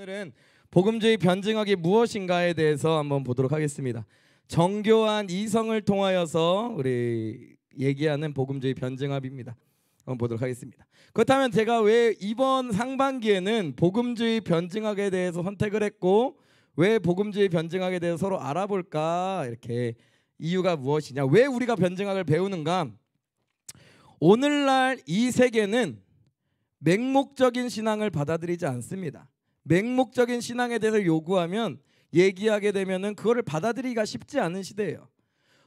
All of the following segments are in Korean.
오늘은 복음주의 변증학이 무엇인가에 대해서 한번 보도록 하겠습니다. 정교한 이성을 통하여서 우리 얘기하는 복음주의 변증학입니다. 한번 보도록 하겠습니다. 그렇다면 제가 왜 이번 상반기에는 복음주의 변증학에 대해서 선택을 했고 왜 복음주의 변증학에 대해서 서로 알아볼까 이렇게 이유가 무엇이냐? 왜 우리가 변증학을 배우는가? 오늘날 이 세계는 맹목적인 신앙을 받아들이지 않습니다. 맹목적인 신앙에 대해서 요구하면 얘기하게 되면은 그거를 받아들이기가 쉽지 않은 시대예요.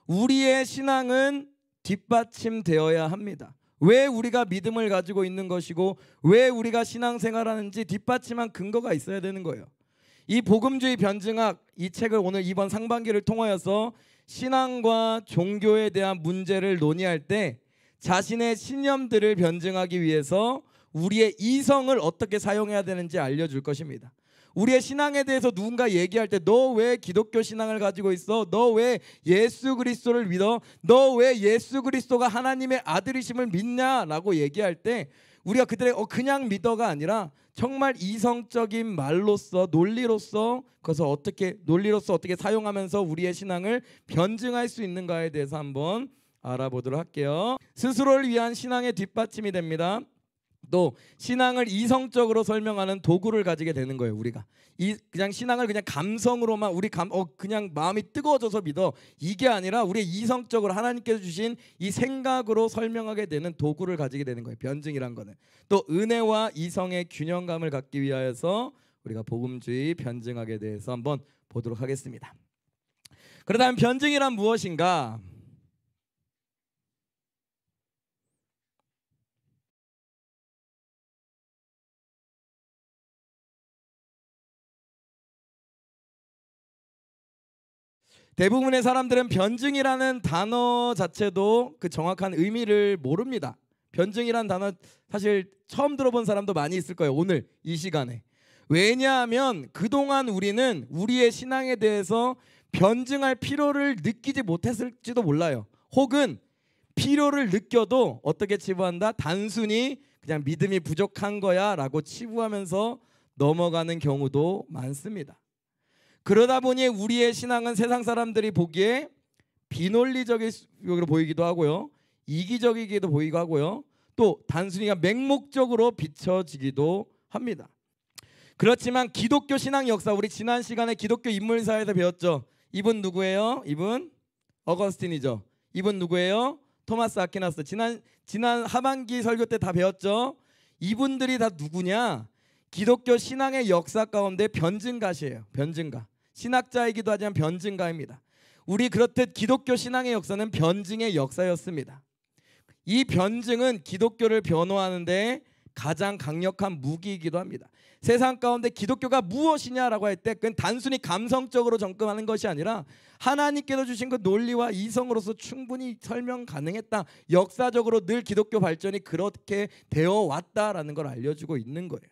우리의 신앙은 뒷받침되어야 합니다. 왜 우리가 믿음을 가지고 있는 것이고 왜 우리가 신앙생활하는지 뒷받침한 근거가 있어야 되는 거예요. 이 복음주의 변증학 이 책을 오늘 이번 상반기를 통하여서 신앙과 종교에 대한 문제를 논의할 때 자신의 신념들을 변증하기 위해서 우리의 이성을 어떻게 사용해야 되는지 알려줄 것입니다. 우리의 신앙에 대해서 누군가 얘기할 때 너 왜 기독교 신앙을 가지고 있어? 너 왜 예수 그리스도를 믿어? 너 왜 예수 그리스도가 하나님의 아들이심을 믿냐?라고 얘기할 때 우리가 그들의 어 그냥 믿어가 아니라 정말 이성적인 말로서 논리로서 그것을 어떻게 논리로서 어떻게 사용하면서 우리의 신앙을 변증할 수 있는가에 대해서 한번 알아보도록 할게요. 스스로를 위한 신앙의 뒷받침이 됩니다. 또 신앙을 이성적으로 설명하는 도구를 가지게 되는 거예요 우리가 이 그냥 신앙을 그냥 감성으로만 우리 감어 그냥 마음이 뜨거워져서 믿어 이게 아니라 우리 이성적으로 하나님께서 주신 이 생각으로 설명하게 되는 도구를 가지게 되는 거예요 변증이란 거는 또 은혜와 이성의 균형감을 갖기 위하서 우리가 복음주의 변증학에 대해서 한번 보도록 하겠습니다 그렇다면 변증이란 무엇인가 대부분의 사람들은 변증이라는 단어 자체도 그 정확한 의미를 모릅니다. 변증이란 단어 사실 처음 들어본 사람도 많이 있을 거예요. 오늘 이 시간에. 왜냐하면 그동안 우리는 우리의 신앙에 대해서 변증할 필요를 느끼지 못했을지도 몰라요. 혹은 필요를 느껴도 어떻게 치부한다? 단순히 그냥 믿음이 부족한 거야 라고 치부하면서 넘어가는 경우도 많습니다. 그러다 보니 우리의 신앙은 세상 사람들이 보기에 비논리적으로 보이기도 하고요. 이기적이기도 보이고 하고요. 또단순히 맹목적으로 비춰지기도 합니다. 그렇지만 기독교 신앙 역사 우리 지난 시간에 기독교 인물사에서 배웠죠. 이분 누구예요? 이분 어거스틴이죠. 이분 누구예요? 토마스 아퀴나스. 지난 지난 하반기 설교 때 다 배웠죠. 이분들이 다 누구냐? 기독교 신앙의 역사 가운데 변증가시예요 변증가. 신학자이기도 하지만 변증가입니다. 우리 그렇듯 기독교 신앙의 역사는 변증의 역사였습니다. 이 변증은 기독교를 변호하는데 가장 강력한 무기이기도 합니다. 세상 가운데 기독교가 무엇이냐라고 할 때 그건 단순히 감성적으로 접근하는 것이 아니라 하나님께서 주신 그 논리와 이성으로서 충분히 설명 가능했다. 역사적으로 늘 기독교 발전이 그렇게 되어 왔다라는 걸 알려주고 있는 거예요.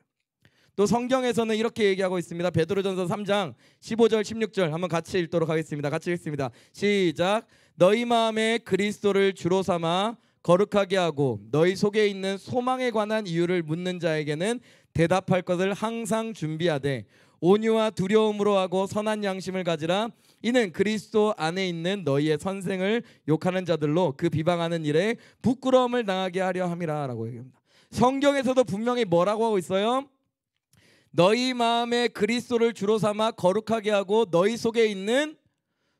또 성경에서는 이렇게 얘기하고 있습니다. 베드로전서 3장 15절 16절 한번 같이 읽도록 하겠습니다. 같이 읽습니다. 시작. 너희 마음에 그리스도를 주로 삼아 거룩하게 하고 너희 속에 있는 소망에 관한 이유를 묻는 자에게는 대답할 것을 항상 준비하되 온유와 두려움으로 하고 선한 양심을 가지라 이는 그리스도 안에 있는 너희의 선생을 욕하는 자들로 그 비방하는 일에 부끄러움을 당하게 하려 함이라라고 얘기합니다. 성경에서도 분명히 뭐라고 하고 있어요? 너희 마음에 그리스도를 주로 삼아 거룩하게 하고 너희 속에 있는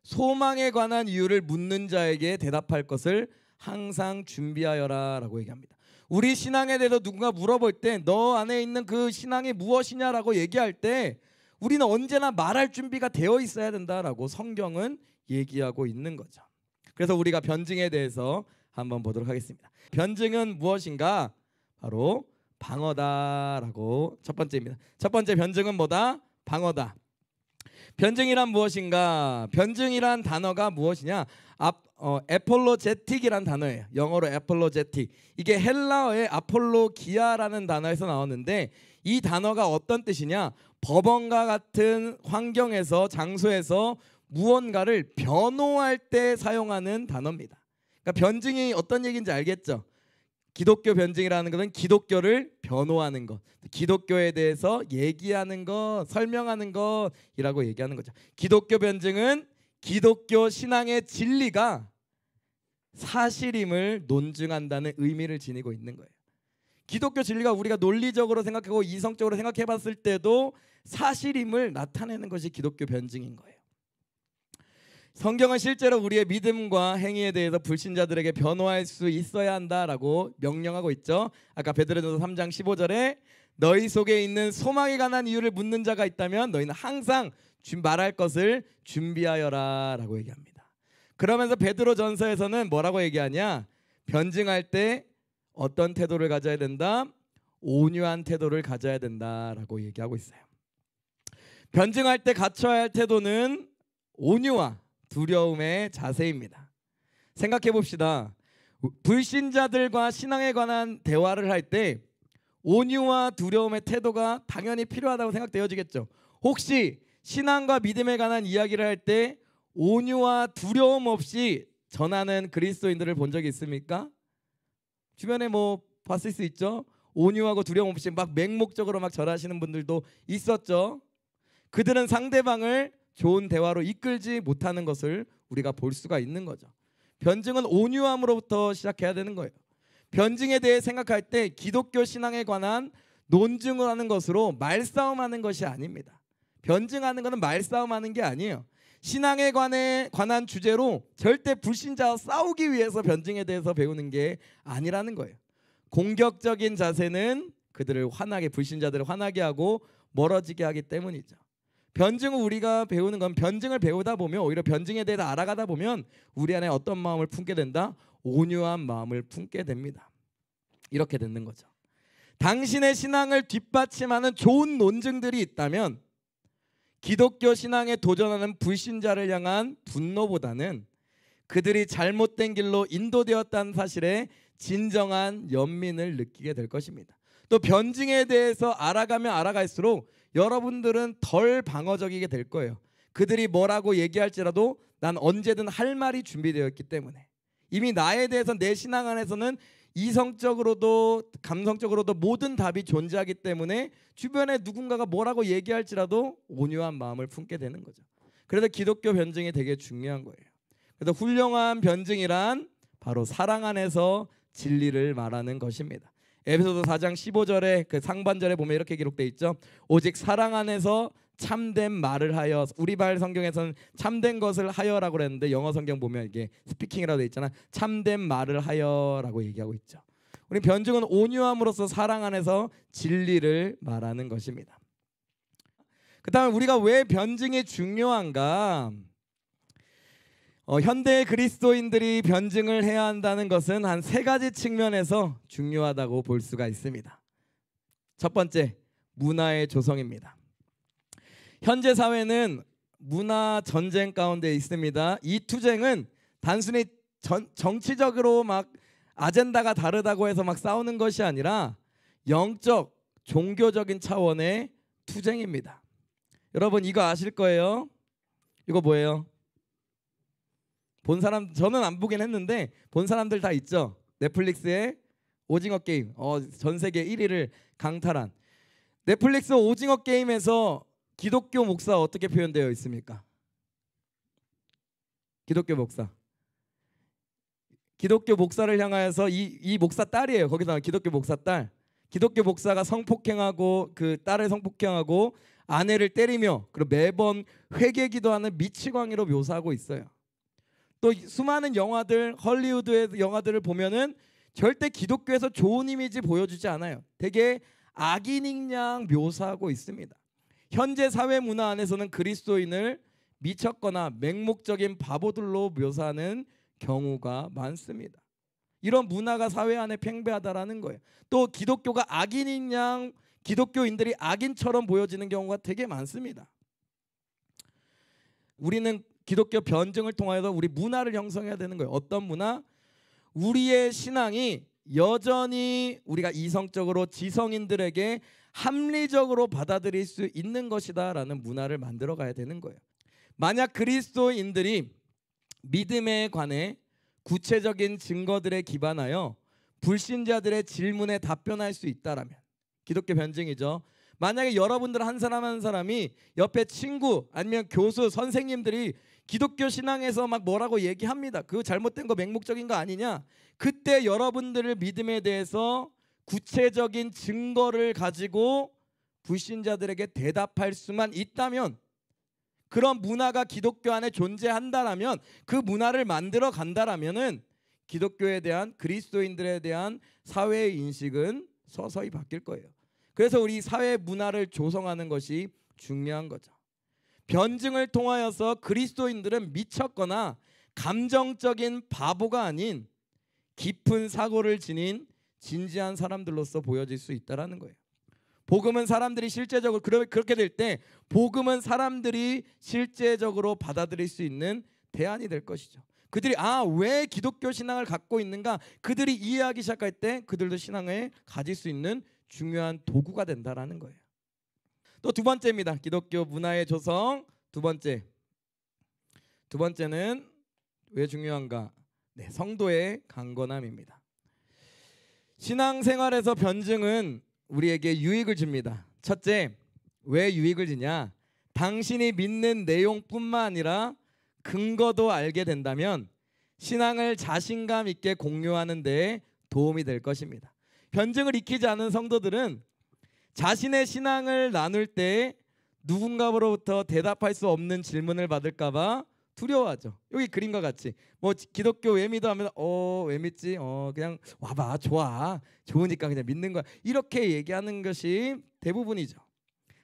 소망에 관한 이유를 묻는 자에게 대답할 것을 항상 준비하여라라고 얘기합니다. 우리 신앙에 대해서 누군가 물어볼 때 너 안에 있는 그 신앙이 무엇이냐라고 얘기할 때 우리는 언제나 말할 준비가 되어 있어야 된다라고 성경은 얘기하고 있는 거죠. 그래서 우리가 변증에 대해서 한번 보도록 하겠습니다. 변증은 무엇인가? 바로 방어다라고 첫 번째입니다. 첫 번째 변증은 뭐다? 방어다. 변증이란 무엇인가? 변증이란 단어가 무엇이냐? 앞 아, 어, 애폴로제틱이란 단어예요. 영어로 애폴로제틱. 이게 헬라어의 아폴로기아라는 단어에서 나왔는데 이 단어가 어떤 뜻이냐? 법원과 같은 환경에서 장소에서 무언가를 변호할 때 사용하는 단어입니다. 그러니까 변증이 어떤 얘기인지 알겠죠? 기독교 변증이라는 것은 기독교를 변호하는 것, 기독교에 대해서 얘기하는 것, 설명하는 것이라고 얘기하는 거죠. 기독교 변증은 기독교 신앙의 진리가 사실임을 논증한다는 의미를 지니고 있는 거예요. 기독교 진리가 우리가 논리적으로 생각하고 이성적으로 생각해 봤을 때도 사실임을 나타내는 것이 기독교 변증인 거예요. 성경은 실제로 우리의 믿음과 행위에 대해서 불신자들에게 변화할수 있어야 한다라고 명령하고 있죠. 아까 베드로전서 3장 15절에 너희 속에 있는 소망에 관한 이유를 묻는 자가 있다면 너희는 항상 말할 것을 준비하여라라고 얘기합니다. 그러면서 베드로전서에서는 뭐라고 얘기하냐? 변증할 때 어떤 태도를 가져야 된다? 온유한 태도를 가져야 된다라고 얘기하고 있어요. 변증할 때 갖춰야 할 태도는 온유와 두려움의 자세입니다. 생각해 봅시다. 불신자들과 신앙에 관한 대화를 할 때 온유와 두려움의 태도가 당연히 필요하다고 생각되어지겠죠. 혹시 신앙과 믿음에 관한 이야기를 할 때 온유와 두려움 없이 전하는 그리스도인들을 본 적이 있습니까? 주변에 뭐 봤을 수 있죠. 온유하고 두려움 없이 막 맹목적으로 막 절하시는 분들도 있었죠. 그들은 상대방을 좋은 대화로 이끌지 못하는 것을 우리가 볼 수가 있는 거죠. 변증은 온유함으로부터 시작해야 되는 거예요. 변증에 대해 생각할 때 기독교 신앙에 관한 논증을 하는 것으로 말싸움하는 것이 아닙니다. 변증하는 것은 말싸움하는 게 아니에요. 신앙에 관해 관한 주제로 절대 불신자와 싸우기 위해서 변증에 대해서 배우는 게 아니라는 거예요. 공격적인 자세는 그들을 화나게 불신자들을 화나게 하고 멀어지게 하기 때문이죠. 변증을 우리가 배우는 건 변증을 배우다 보면 오히려 변증에 대해서 알아가다 보면 우리 안에 어떤 마음을 품게 된다? 온유한 마음을 품게 됩니다. 이렇게 되는 거죠. 당신의 신앙을 뒷받침하는 좋은 논증들이 있다면 기독교 신앙에 도전하는 불신자를 향한 분노보다는 그들이 잘못된 길로 인도되었다는 사실에 진정한 연민을 느끼게 될 것입니다. 또 변증에 대해서 알아가면 알아갈수록 여러분들은 덜 방어적이게 될 거예요. 그들이 뭐라고 얘기할지라도 난 언제든 할 말이 준비되어 있기 때문에 이미 나에 대해서 내 신앙 안에서는 이성적으로도 감성적으로도 모든 답이 존재하기 때문에 주변에 누군가가 뭐라고 얘기할지라도 온유한 마음을 품게 되는 거죠. 그래서 기독교 변증이 되게 중요한 거예요. 그래서 훌륭한 변증이란 바로 사랑 안에서 진리를 말하는 것입니다. 에베소서 4장 15절에 그 상반절에 보면 이렇게 기록돼 있죠. 오직 사랑 안에서 참된 말을 하여 우리말 성경에서는 참된 것을 하여라고 그랬는데 영어 성경 보면 이게 스피킹이라고 돼 있잖아. 참된 말을 하여라고 얘기하고 있죠. 우리 변증은 온유함으로써 사랑 안에서 진리를 말하는 것입니다. 그다음에 우리가 왜 변증이 중요한가? 어, 현대 그리스도인들이 변증을 해야 한다는 것은 한 세 가지 측면에서 중요하다고 볼 수가 있습니다. 첫 번째, 문화의 조성입니다. 현재 사회는 문화 전쟁 가운데 있습니다. 이 투쟁은 단순히 전, 정치적으로 막 아젠다가 다르다고 해서 막 싸우는 것이 아니라 영적, 종교적인 차원의 투쟁입니다. 여러분 이거 아실 거예요? 이거 뭐예요? 본 사람 저는 안 보긴 했는데 본 사람들 다 있죠. 넷플릭스의 오징어 게임. 어, 전 세계 1위를 강탈한 넷플릭스 오징어 게임에서 기독교 목사 어떻게 표현되어 있습니까? 기독교 목사. 기독교 목사를 향하여서 이, 이 목사 딸이에요. 거기서 기독교 목사 딸. 기독교 목사가 성폭행하고 그 딸을 성폭행하고 아내를 때리며 그리고 매번 회개 기도하는 미치광이로 묘사하고 있어요. 또 수많은 영화들 헐리우드의 영화들을 보면은 절대 기독교에서 좋은 이미지 보여주지 않아요. 되게 악인인 양 묘사하고 있습니다. 현재 사회 문화 안에서는 그리스도인을 미쳤거나 맹목적인 바보들로 묘사하는 경우가 많습니다. 이런 문화가 사회 안에 팽배하다라는 거예요. 또 기독교가 악인인 양 기독교인들이 악인처럼 보여지는 경우가 되게 많습니다. 우리는 기독교 변증을 통하여서 우리 문화를 형성해야 되는 거예요. 어떤 문화? 우리의 신앙이 여전히 우리가 이성적으로 지성인들에게 합리적으로 받아들일 수 있는 것이다라는 문화를 만들어 가야 되는 거예요. 만약 그리스도인들이 믿음에 관해 구체적인 증거들에 기반하여 불신자들의 질문에 답변할 수 있다라면 기독교 변증이죠. 만약에 여러분들 한 사람 한 사람이 옆에 친구 아니면 교수 선생님들이 기독교 신앙에서 막 뭐라고 얘기합니다. 그 잘못된 거 맹목적인 거 아니냐? 그때 여러분들을 믿음에 대해서 구체적인 증거를 가지고 불신자들에게 대답할 수만 있다면 그런 문화가 기독교 안에 존재한다라면 그 문화를 만들어 간다라면은 기독교에 대한 그리스도인들에 대한 사회의 인식은 서서히 바뀔 거예요. 그래서 우리 사회 문화를 조성하는 것이 중요한 거죠. 변증을 통하여서 그리스도인들은 미쳤거나 감정적인 바보가 아닌 깊은 사고를 지닌 진지한 사람들로서 보여질 수 있다라는 거예요. 복음은 사람들이 실제적으로 그렇게 될 때 복음은 사람들이 실제적으로 받아들일 수 있는 대안이 될 것이죠. 그들이 아 왜 기독교 신앙을 갖고 있는가 그들이 이해하기 시작할 때 그들도 신앙을 가질 수 있는 중요한 도구가 된다라는 거예요. 또두 번째입니다. 기독교 문화의 조성 두 번째. 두 번째는 왜 중요한가? 네, 성도의 강건함입니다. 신앙생활에서 변증은 우리에게 유익을 줍니다. 첫째, 왜 유익을 주냐? 당신이 믿는 내용뿐만 아니라 근거도 알게 된다면 신앙을 자신감 있게 공유하는 데 도움이 될 것입니다. 변증을 익히지 않은 성도들은 자신의 신앙을 나눌 때 누군가로부터 대답할 수 없는 질문을 받을까봐 두려워하죠. 여기 그림과 같이 뭐 기독교 왜 믿어 하면 어왜 믿지? 어 그냥 와봐 좋아 좋으니까 그냥 믿는 거야 이렇게 얘기하는 것이 대부분이죠.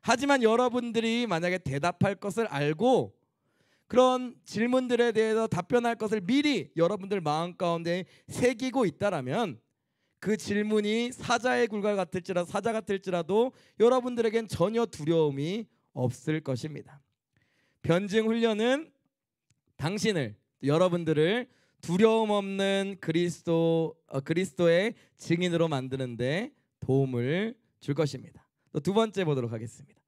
하지만 여러분들이 만약에 대답할 것을 알고 그런 질문들에 대해서 답변할 것을 미리 여러분들 마음 가운데 새기고 있다라면 그 질문이 사자의 굴과 같을지라 사자 같을지라도 여러분들에겐 전혀 두려움이 없을 것입니다. 변증 훈련은 당신을 여러분들을 두려움 없는 그리스도 어, 그리스도의 증인으로 만드는데 도움을 줄 것입니다. 두 번째 보도록 하겠습니다.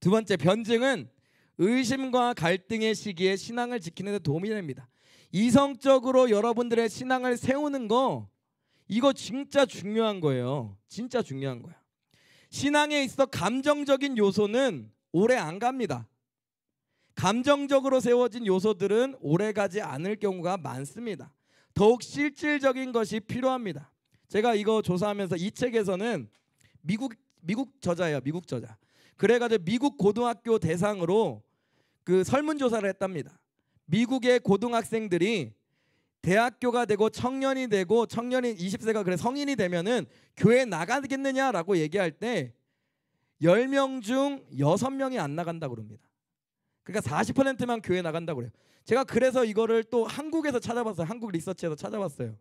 두 번째 변증은 의심과 갈등의 시기에 신앙을 지키는 데 도움이 됩니다. 이성적으로 여러분들의 신앙을 세우는 거 이거 진짜 중요한 거예요. 진짜 중요한 거야. 신앙에 있어 감정적인 요소는 오래 안 갑니다. 감정적으로 세워진 요소들은 오래 가지 않을 경우가 많습니다. 더욱 실질적인 것이 필요합니다. 제가 이거 조사하면서 이 책에서는 미국 미국 저자예요. 미국 저자. 그래가지고 미국 고등학교 대상으로 그 설문조사를 했답니다. 미국의 고등학생들이 대학교가 되고 청년이 되고 청년이 20세가 그래 성인이 되면은 교회 나가겠느냐라고 얘기할 때 10명 중 6명이 안 나간다고 그럽니다. 그러니까 40%만 교회 나간다고 그래요. 제가 그래서 이거를 또 한국에서 찾아봤어요. 한국 리서치에서 찾아봤어요.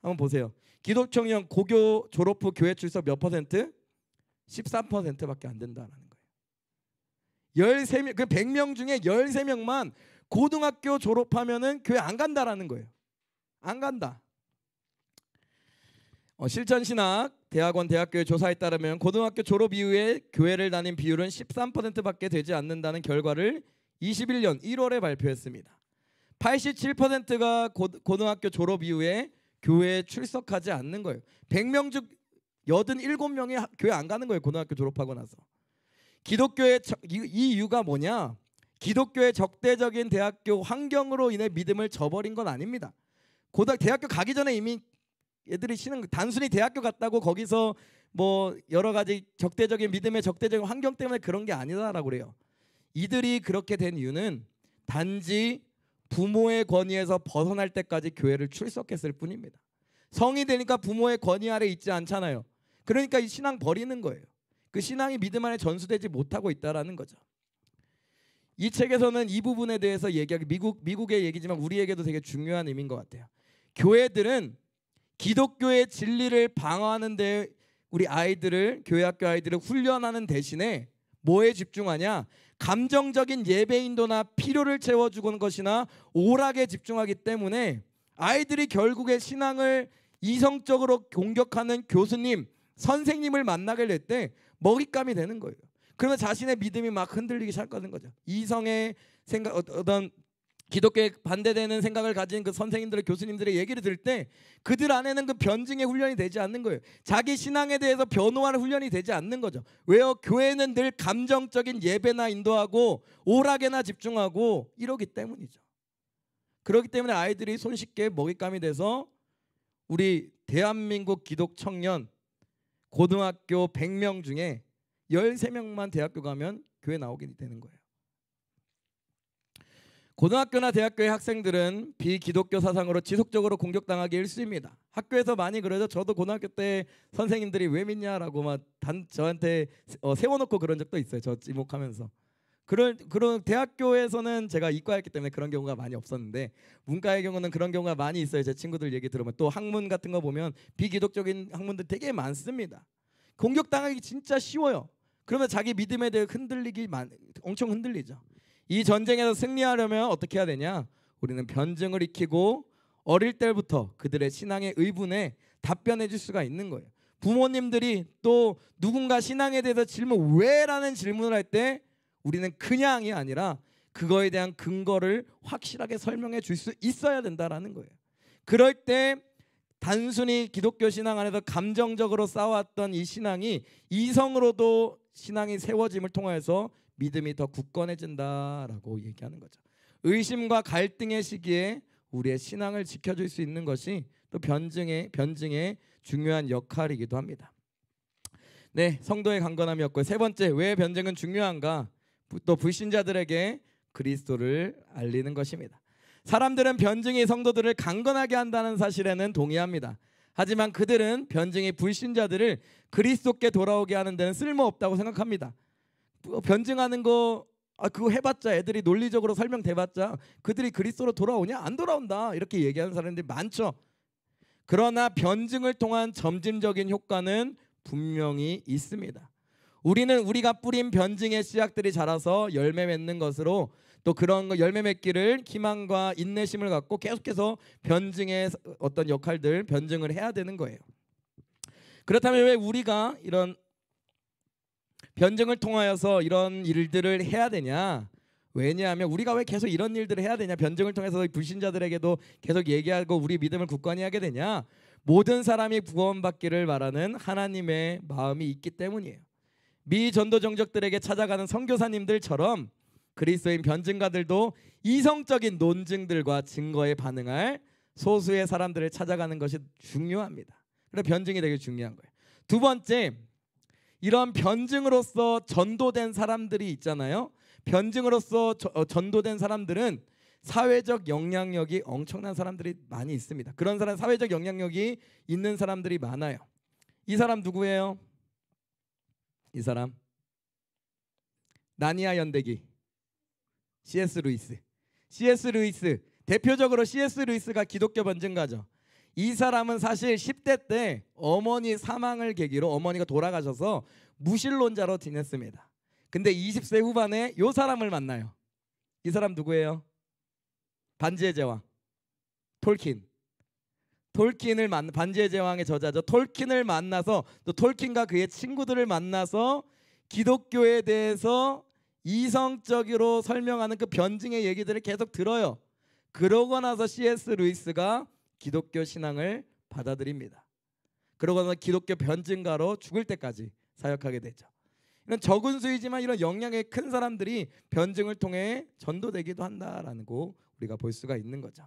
한번 보세요. 기독청년 고교 졸업 후 교회 출석 몇 퍼센트? 13%밖에 안 된다라는 거예요. 13명, 그 100명 중에 13명만 고등학교 졸업하면은 교회 안 간다라는 거예요. 안 간다. 어, 실천신학 대학원 대학교의 조사에 따르면 고등학교 졸업 이후에 교회를 다닌 비율은 13%밖에 되지 않는다는 결과를 21년 1월에 발표했습니다. 87%가 고, 고등학교 졸업 이후에 교회에 출석하지 않는 거예요. 100명 중 87명이 교회 안 가는 거예요. 고등학교 졸업하고 나서. 기독교의 이 이유가 뭐냐? 기독교의 적대적인 대학교 환경으로 인해 믿음을 저버린 건 아닙니다. 고등 대학교 가기 전에 이미 애들이 신은 단순히 대학교 갔다고 거기서 뭐 여러 가지 적대적인 믿음의 적대적인 환경 때문에 그런 게 아니다라고 그래요. 이들이 그렇게 된 이유는 단지 부모의 권위에서 벗어날 때까지 교회를 출석했을 뿐입니다. 성이 되니까 부모의 권위 아래 있지 않잖아요. 그러니까 이 신앙 버리는 거예요. 그 신앙이 믿음 안에 전수되지 못하고 있다라는 거죠. 이 책에서는 이 부분에 대해서 얘기하기 미국 미국의 얘기지만 우리에게도 되게 중요한 의미인 것 같아요. 교회들은 기독교의 진리를 방어하는 데 우리 아이들을 교회 학교 아이들을 훈련하는 대신에 뭐에 집중하냐? 감정적인 예배인도나 필요를 채워주는 것이나 오락에 집중하기 때문에 아이들이 결국에 신앙을 이성적으로 공격하는 교수님, 선생님을 만나게 될 때 먹잇감이 되는 거예요. 그러면 자신의 믿음이 막 흔들리기 시작하는 거죠. 이성의 생각 어, 어떤 기독교에 반대되는 생각을 가진 그 선생님들의 교수님들의 얘기를 들을 때 그들 안에는 그 변증의 훈련이 되지 않는 거예요. 자기 신앙에 대해서 변호하는 훈련이 되지 않는 거죠. 왜요? 교회는 늘 감정적인 예배나 인도하고 오락에나 집중하고 이러기 때문이죠. 그렇기 때문에 아이들이 손쉽게 먹잇감이 돼서 우리 대한민국 기독 청년 고등학교 100명 중에 13명만 대학교 가면 교회 나오게 되는 거예요. 고등학교나 대학교의 학생들은 비기독교 사상으로 지속적으로 공격당하기 일쑤입니다. 학교에서 많이 그러죠. 저도 고등학교 때 선생님들이 왜 믿냐라고 막 단, 저한테 어, 세워놓고 그런 적도 있어요. 저 지목하면서. 그런 그런 대학교에서는 제가 이과였기 때문에 그런 경우가 많이 없었는데 문과의 경우는 그런 경우가 많이 있어요. 제 친구들 얘기 들으면 또 학문 같은 거 보면 비기독적인 학문들 되게 많습니다. 공격당하기 진짜 쉬워요. 그러면 자기 믿음에 대해 흔들리기 엄청 흔들리죠. 이 전쟁에서 승리하려면 어떻게 해야 되냐? 우리는 변증을 익히고 어릴 때부터 그들의 신앙의 의분에 답변해 줄 수가 있는 거예요. 부모님들이 또 누군가 신앙에 대해서 질문 왜라는 질문을 할 때 우리는 그냥이 아니라 그거에 대한 근거를 확실하게 설명해 줄 수 있어야 된다라는 거예요. 그럴 때 단순히 기독교 신앙 안에서 감정적으로 싸웠던 이 신앙이 이성으로도 신앙이 세워짐을 통해서 믿음이 더 굳건해진다라고 얘기하는 거죠. 의심과 갈등의 시기에 우리의 신앙을 지켜줄 수 있는 것이 또 변증의 변증의 중요한 역할이기도 합니다. 네, 성도의 강건함이었고요. 세 번째, 왜 변증은 중요한가? 또 불신자들에게 그리스도를 알리는 것입니다. 사람들은 변증이 성도들을 강건하게 한다는 사실에는 동의합니다. 하지만 그들은 변증의 불신자들을 그리스도께 돌아오게 하는 데는 쓸모없다고 생각합니다. 뭐 변증하는 거 아, 그거 해봤자 애들이 논리적으로 설명돼봤자 그들이 그리스도로 돌아오냐 안 돌아온다 이렇게 얘기하는 사람들이 많죠. 그러나 변증을 통한 점진적인 효과는 분명히 있습니다. 우리는 우리가 뿌린 변증의 씨앗들이 자라서 열매 맺는 것으로 또 그런 열매 맺기를 기망과 인내심을 갖고 계속해서 변증의 어떤 역할들 변증을 해야 되는 거예요. 그렇다면 왜 우리가 이런 변증을 통하여서 이런 일들을 해야 되냐? 왜냐하면 우리가 왜 계속 이런 일들을 해야 되냐? 변증을 통해서 불신자들에게도 계속 얘기하고 우리 믿음을 굳건히 하게 되냐? 모든 사람이 구원받기를 말하는 하나님의 마음이 있기 때문이에요. 미 전도 정적들에게 찾아가는 선교사님들처럼 그리스도인 변증가들도 이성적인 논증들과 증거에 반응할 소수의 사람들을 찾아가는 것이 중요합니다. 그래서 변증이 되게 중요한 거예요. 두 번째, 이런 변증으로서 전도된 사람들이 있잖아요. 변증으로서 어, 전도된 사람들은 사회적 영향력이 엄청난 사람들이 많이 있습니다. 그런 사람 사회적 영향력이 있는 사람들이 많아요. 이 사람 누구예요? 이 사람 나니아 연대기 C.S. 루이스. C.S. 루이스. 대표적으로 C.S. 루이스가 기독교 변증가죠. 이 사람은 사실 10대 때 어머니 사망을 계기로 어머니가 돌아가셔서 무신론자로 지냈습니다. 근데 20세 후반에 이 사람을 만나요. 이 사람 누구예요? 반지의 제왕. 톨킨. 톨킨을 만 반지의 제왕의 저자죠. 톨킨을 만나서 또 톨킨과 그의 친구들을 만나서 기독교에 대해서 이성적으로 설명하는 그 변증의 얘기들을 계속 들어요. 그러고 나서 C.S. 루이스가 기독교 신앙을 받아들입니다. 그러고 나서 기독교 변증가로 죽을 때까지 사역하게 되죠. 이런 적은 수이지만 이런 영향의 큰 사람들이 변증을 통해 전도되기도 한다라는 거 우리가 볼 수가 있는 거죠.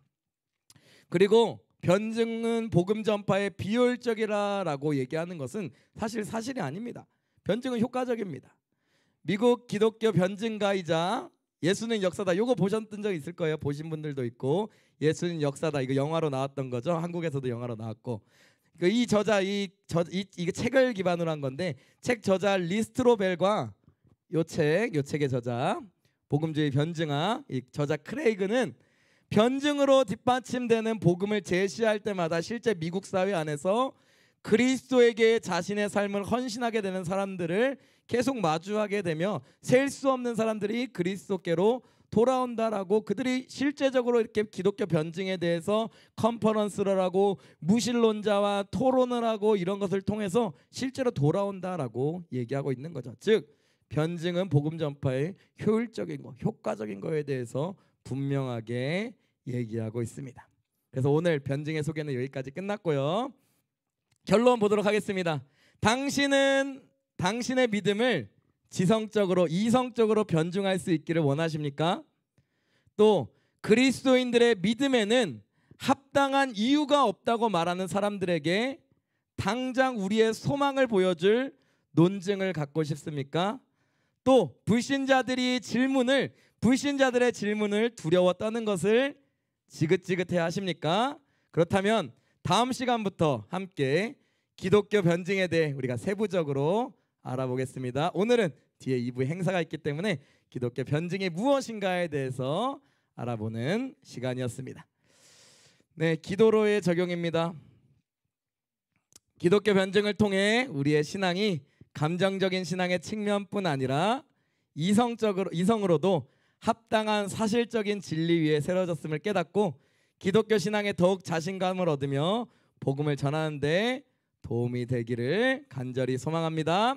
그리고 변증은 복음 전파에 비효율적이라라고 얘기하는 것은 사실 사실이 아닙니다. 변증은 효과적입니다. 미국 기독교 변증가이자 예수는 역사다. 이거 보셨던 적 있을 거예요. 보신 분들도 있고 예수는 역사다. 이거 영화로 나왔던 거죠. 한국에서도 영화로 나왔고 그 이 저자 이, 저, 이 이게 책을 기반으로 한 건데 책 저자 리스트로벨과 요 책 요 책의 저자 복음주의 변증아 이 저자 크레이그는 변증으로 뒷받침되는 복음을 제시할 때마다 실제 미국 사회 안에서 그리스도에게 자신의 삶을 헌신하게 되는 사람들을 계속 마주하게 되며 셀 수 없는 사람들이 그리스도께로 돌아온다라고 그들이 실제적으로 이렇게 기독교 변증에 대해서 컨퍼런스를 하고 무신론자와 토론을 하고 이런 것을 통해서 실제로 돌아온다라고 얘기하고 있는 거죠. 즉 변증은 복음 전파의 효율적인 거, 효과적인 거에 대해서 분명하게 얘기하고 있습니다. 그래서 오늘 변증의 소개는 여기까지 끝났고요. 결론 보도록 하겠습니다. 당신은 당신의 믿음을 지성적으로 이성적으로 변증할 수 있기를 원하십니까? 또 그리스도인들의 믿음에는 합당한 이유가 없다고 말하는 사람들에게 당장 우리의 소망을 보여줄 논증을 갖고 싶습니까? 또 불신자들이 질문을 불신자들의 질문을 두려워 떠는 것을 지긋지긋해 하십니까? 그렇다면 다음 시간부터 함께 기독교 변증에 대해 우리가 세부적으로 알아보겠습니다. 오늘은 뒤에 2부 행사가 있기 때문에 기독교 변증이 무엇인가에 대해서 알아보는 시간이었습니다. 네, 기도로의 적용입니다. 기독교 변증을 통해 우리의 신앙이 감정적인 신앙의 측면뿐 아니라 이성적으로 이성으로도 합당한 사실적인 진리 위에 세워졌음을 깨닫고 기독교 신앙에 더욱 자신감을 얻으며 복음을 전하는데 도움이 되기를 간절히 소망합니다.